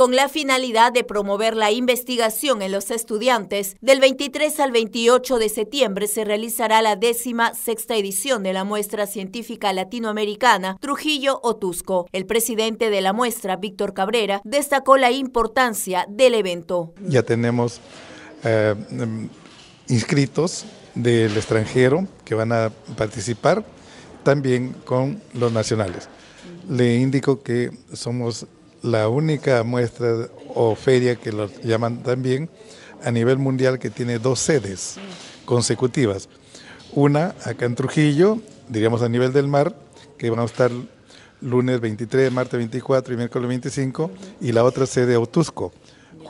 con la finalidad de promover la investigación en los estudiantes. Del 23 al 28 de septiembre se realizará la décima sexta edición de la muestra científica latinoamericana Trujillo Otusco. El presidente de la muestra, Víctor Cabrera, destacó la importancia del evento. Ya tenemos eh, inscritos del extranjero que van a participar, también con los nacionales. Le indico que somos la única muestra o feria que lo llaman también a nivel mundial que tiene dos sedes consecutivas. Una acá en Trujillo, diríamos a nivel del mar, que van a estar lunes 23, martes 24 y miércoles 25, y la otra sede Otusco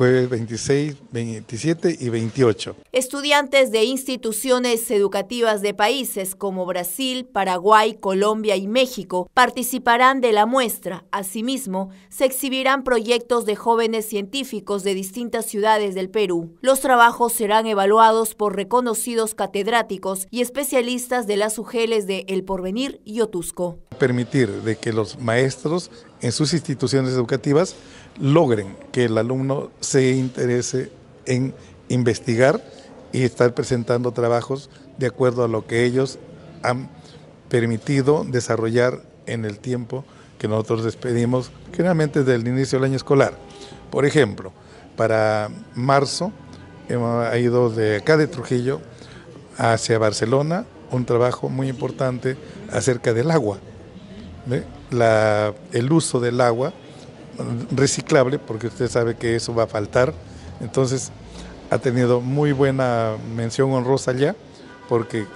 jueves 26, 27 y 28. Estudiantes de instituciones educativas de países como Brasil, Paraguay, Colombia y México participarán de la muestra. Asimismo, se exhibirán proyectos de jóvenes científicos de distintas ciudades del Perú. Los trabajos serán evaluados por reconocidos catedráticos y especialistas de las UGELES de El Porvenir y Otusco permitir de que los maestros en sus instituciones educativas logren que el alumno se interese en investigar y estar presentando trabajos de acuerdo a lo que ellos han permitido desarrollar en el tiempo que nosotros despedimos, generalmente desde el inicio del año escolar. Por ejemplo, para marzo hemos ido de acá de Trujillo hacia Barcelona un trabajo muy importante acerca del agua el uso del agua reciclable, porque usted sabe que eso va a faltar. Entonces, ha tenido muy buena mención honrosa ya, porque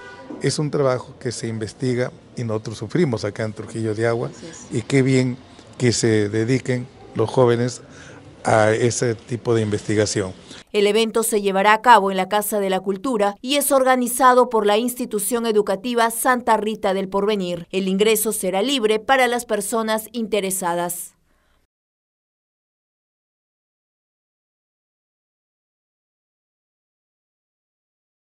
es un trabajo que se investiga y nosotros sufrimos acá en Trujillo de Agua. Y qué bien que se dediquen los jóvenes a ese tipo de investigación. El evento se llevará a cabo en la Casa de la Cultura y es organizado por la institución educativa Santa Rita del Porvenir. El ingreso será libre para las personas interesadas.